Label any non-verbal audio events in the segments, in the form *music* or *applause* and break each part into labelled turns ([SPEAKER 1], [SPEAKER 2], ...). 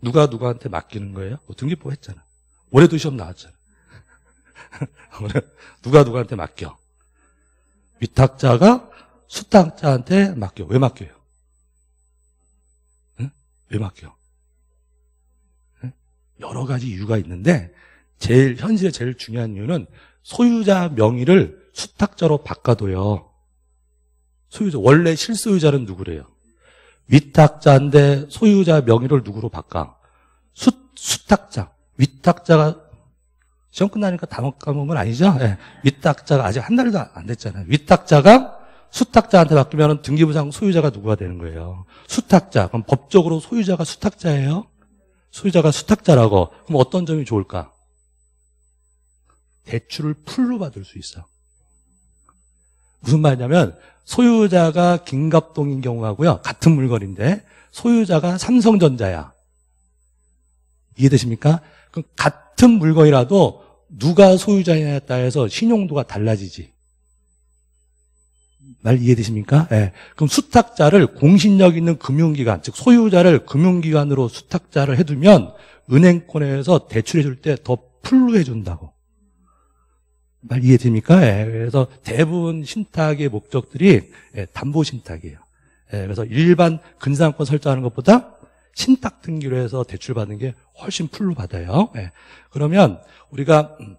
[SPEAKER 1] 누가 누구한테 맡기는 거예요? 뭐등기부 했잖아. 올해도 시험 나왔잖아. *laughs* 누가 누구한테 맡겨? 위탁자가 수탁자한테 맡겨. 왜 맡겨요? 응? 왜 맡겨? 응? 여러 가지 이유가 있는데 제일 현실에 제일 중요한 이유는 소유자 명의를 수탁자로 바꿔둬요. 소유자 원래 실소유자는 누구래요? 위탁자인데 소유자 명의를 누구로 바꿔? 수, 수탁자, 위탁자가 시험 끝나니까 다음 과목은 아니죠? 네. 위탁자가 아직 한 달도 안 됐잖아요. 위탁자가 수탁자한테 맡기면 등기부상 소유자가 누구가 되는 거예요? 수탁자. 그럼 법적으로 소유자가 수탁자예요? 소유자가 수탁자라고. 그럼 어떤 점이 좋을까? 대출을 풀로 받을 수 있어. 무슨 말이냐면 소유자가 김갑동인 경우하고요. 같은 물건인데 소유자가 삼성전자야. 이해되십니까? 그럼 같은 물건이라도 누가 소유자냐에 따라서 신용도가 달라지지. 말 이해되십니까? 예. 그럼 수탁자를 공신력 있는 금융기관, 즉 소유자를 금융기관으로 수탁자를 해두면 은행권에서 대출해줄 때 더 풀로 해준다고. 말 이해됩니까? 예. 그래서 대부분 신탁의 목적들이 예, 담보 신탁이에요. 예, 그래서 일반 근상권 설정하는 것보다 신탁 등기로 해서 대출받는 게 훨씬 풀로 받아요. 네. 그러면 우리가 음,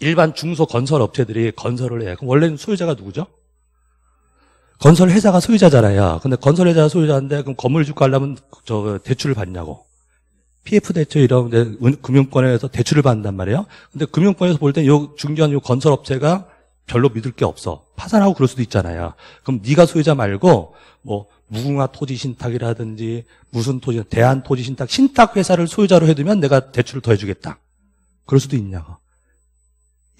[SPEAKER 1] 일반 중소 건설 업체들이 건설을 해요. 그럼 원래는 소유자가 누구죠? 건설 회사가 소유자잖아요. 근데 건설 회사가 소유자인데 그럼 건물 주고 하려면 저 대출을 받냐고. PF 대출 이런 데 금융권에서 대출을 받는단 말이에요. 근데 금융권에서 볼때요 중견 요 건설 업체가 별로 믿을 게 없어. 파산하고 그럴 수도 있잖아요. 그럼 네가 소유자 말고 뭐 무궁화 토지 신탁이라든지 무슨 토지 대한 토지 신탁 신탁 회사를 소유자로 해두면 내가 대출을 더 해주겠다. 그럴 수도 있냐고.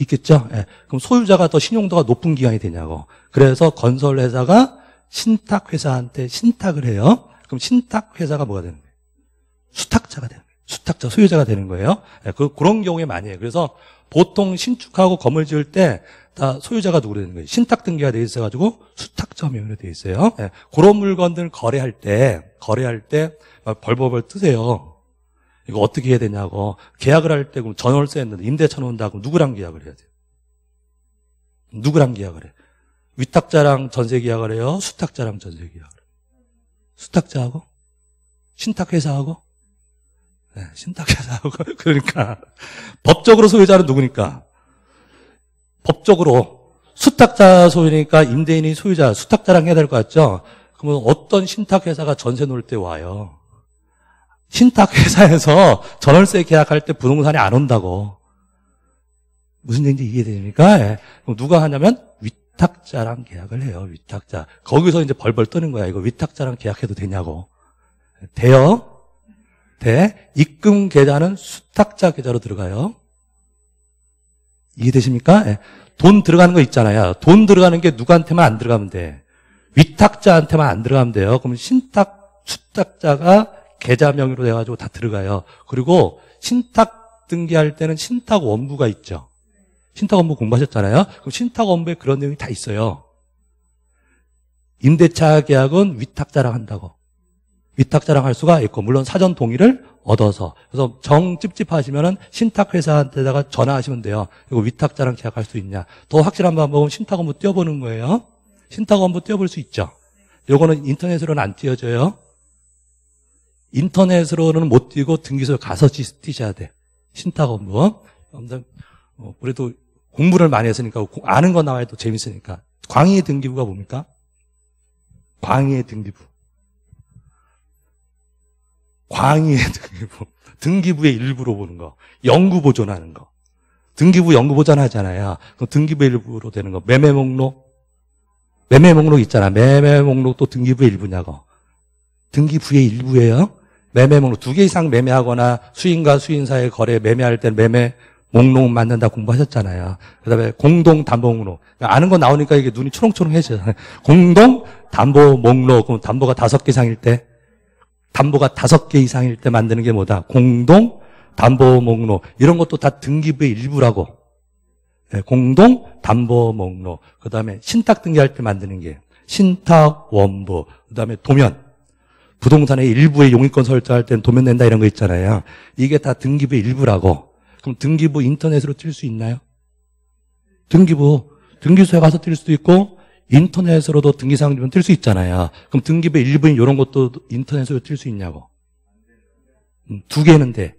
[SPEAKER 1] 있겠죠? 예. 그럼 소유자가 더 신용도가 높은 기간이 되냐고. 그래서 건설 회사가 신탁 회사한테 신탁을 해요. 그럼 신탁 회사가 뭐가 되는 거예요? 수탁자가 되는 거예요. 수탁자 소유자가 되는 거예요. 예. 그, 그런 경우에 많이 해요. 그래서 보통 신축하고 건물 지을 때다 소유자가 누구 되는 거예요? 신탁 등기가 돼 있어가지고 수탁점유로 돼 있어요. 예, 그런 물건들 거래할 때 거래할 때 벌벌벌 뜨세요. 이거 어떻게 해야 되냐고 계약을 할 때 그럼 전월세 했는데 임대차 놓는다 고 누구랑 계약을 해야 돼요? 누구랑 계약을 해? 위탁자랑 전세 계약을 해요? 수탁자랑 전세 계약을 해요? 수탁자하고? 신탁회사하고? 네, 신탁회사하고. *laughs* 그러니까. 법적으로 소유자는 누구니까? 법적으로 수탁자 소유니까 임대인이 소유자 수탁자랑 해야 될 것 같죠? 그러면 어떤 신탁회사가 전세 놓을 때 와요. 신탁회사에서 *laughs* 전월세 계약할 때 부동산이 안 온다고. 무슨 얘기인지 이해됩니까? 예. 그럼 누가 하냐면 위탁자랑 계약을 해요. 위탁자. 거기서 이제 벌벌 떠는 거야. 이거 위탁자랑 계약해도 되냐고. 돼요? 돼. 입금 계좌는 수탁자 계좌로 들어가요. 이해되십니까? 예. 돈 들어가는 거 있잖아요. 돈 들어가는 게 누구한테만 안 들어가면 돼. 위탁자한테만 안 들어가면 돼요. 그럼 신탁, 수탁자가 계좌 명의로 돼가지고 다 들어가요. 그리고 신탁 등기할 때는 신탁 원부가 있죠. 신탁 원부 공부하셨잖아요. 그럼 신탁 원부에 그런 내용이 다 있어요. 임대차 계약은 위탁자랑 한다고. 위탁자랑 할 수가 있고 물론 사전 동의를 얻어서 그래서 정 찝찝하시면은 신탁회사한테다가 전화하시면 돼요. 그리고 위탁자랑 계약할 수 있냐? 더 확실한 방법은 신탁 업무 뛰어보는 거예요. 신탁 업무 뛰어볼 수 있죠. 요거는 인터넷으로는 안 뛰어져요. 인터넷으로는 못 뛰고 등기소에 가서 뛰셔야 돼. 신탁 업무. 아무튼 그래도 어, 공부를 많이 했으니까 아는 거 나와야 또 재밌으니까. 광의 등기부가 뭡니까? 광의 등기부. 광의의 등기부, 등기부의 일부로 보는 거, 영구 보존하는 거. 등기부 영구 보존하잖아요. 그럼 등기부 일부로 되는 거, 매매 목록, 매매 목록 있잖아. 매매 목록도 등기부의 일부냐고. 등기부의 일부예요. 매매 목록 두 개 이상 매매하거나 수인과 수인사의 거래 매매할 때 매매 목록 만든다 공부하셨잖아요. 그다음에 공동 담보 목록 그러니까 아는 거 나오니까 이게 눈이 초롱초롱해져요 공동 담보 목록 그럼 담보가 다섯 개 이상일 때 담보가 다섯 개 이상일 때 만드는 게 뭐다? 공동 담보 목록. 이런 것도 다 등기부의 일부라고. 네, 공동 담보 목록. 그 다음에 신탁 등기할 때 만드는 게 신탁 원부. 그 다음에 도면. 부동산의 일부의 용의권 설정할 땐 도면 낸다 이런 거 있잖아요. 이게 다 등기부의 일부라고. 그럼 등기부 인터넷으로 뜰 수 있나요? 등기부 등기소에 가서 뜰 수도 있고 인터넷으로도 등기사항집은 뜰수 있잖아요. 그럼 등기부 일부인 이런 것도 인터넷으로 뜰 수 있냐고. 음, 두 개는 돼.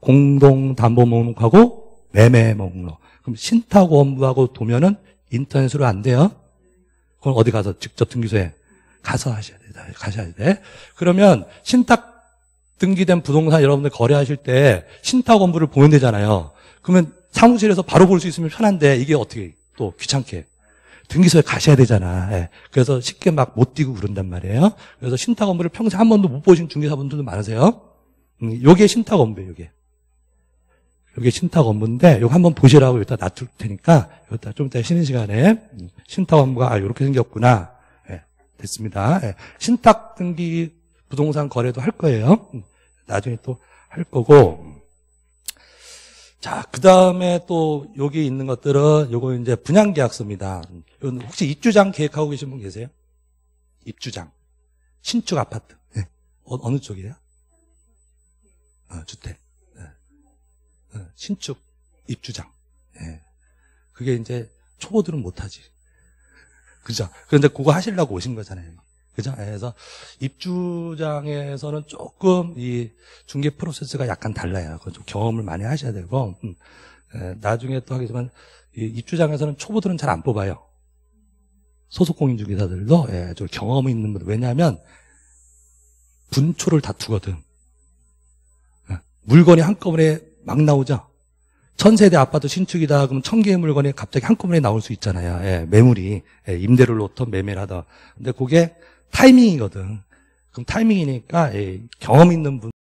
[SPEAKER 1] 공동담보 목록하고 매매 목록. 그럼 신탁 원부하고 도면은 인터넷으로 안 돼요. 그걸 어디 가서 직접 등기소에 가서 하셔야 돼. 가셔야 돼. 그러면 신탁 등기된 부동산 여러분들 거래하실 때 신탁 원부를 보면 되잖아요. 그러면 사무실에서 바로 볼 수 있으면 편한데 이게 어떻게 또 귀찮게 등기소에 가셔야 되잖아. 예. 그래서 쉽게 막 못 뛰고 그런단 말이에요. 그래서 신탁 업무를 평생 한 번도 못 보신 중개사분들도 많으세요. 음, 요게 신탁 업무예요, 요게. 요게 신탁 업무인데, 요거 한 번 보시라고 일단 놔둘 테니까, 이따 좀 이따 쉬는 시간에 신탁 업무가, 아, 요렇게 생겼구나. 예, 됐습니다. 예. 신탁 등기 부동산 거래도 할 거예요. 음, 나중에 또 할 거고, 자, 그 다음에 또 여기 있는 것들은 요거 이제 분양계약서입니다. 혹시 입주장 계획하고 계신 분 계세요? 입주장. 신축 아파트. 네. 어, 느 쪽이에요? 어, 주택. 네. 네. 신축 입주장. 그게 이제 초보들은 못하지. 그죠? 그런데 그거 하시려고 오신 거잖아요. 그죠? 그래서 입주장에서는 조금 이 중개 프로세스가 약간 달라요. 그좀 경험을 많이 하셔야 되고 음. 에, 나중에 또 하겠지만 입주장에서는 초보들은 잘 안 뽑아요. 소속 공인중개사들도 예, 좀 경험이 있는 분들 왜냐하면 분초를 다투거든. 예, 물건이 한꺼번에 막 나오죠. 천세대 아파트 신축이다 그러면 천 개의 물건이 갑자기 한꺼번에 나올 수 있잖아요. 예, 매물이 예, 임대를 놓던 매매를 하다. 근데 그게 타이밍이거든. 그럼 타이밍이니까 예, 경험 있는 분